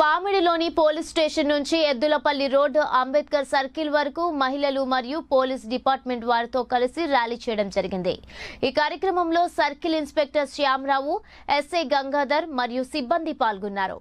పామిడిలోని police station నుంచి ఎద్దులపల్లి road Ambedkar circle వరకు మహిళలు మరియు పోలీస్ డిపార్ట్మెంట్ వారితో కలిసి ర్యాలీ చేయడం జరిగింది ఈ కార్యక్రమంలో circle inspector Shyamarao SI Gangadhar మరియు సిబ్బంది పాల్గొన్నారు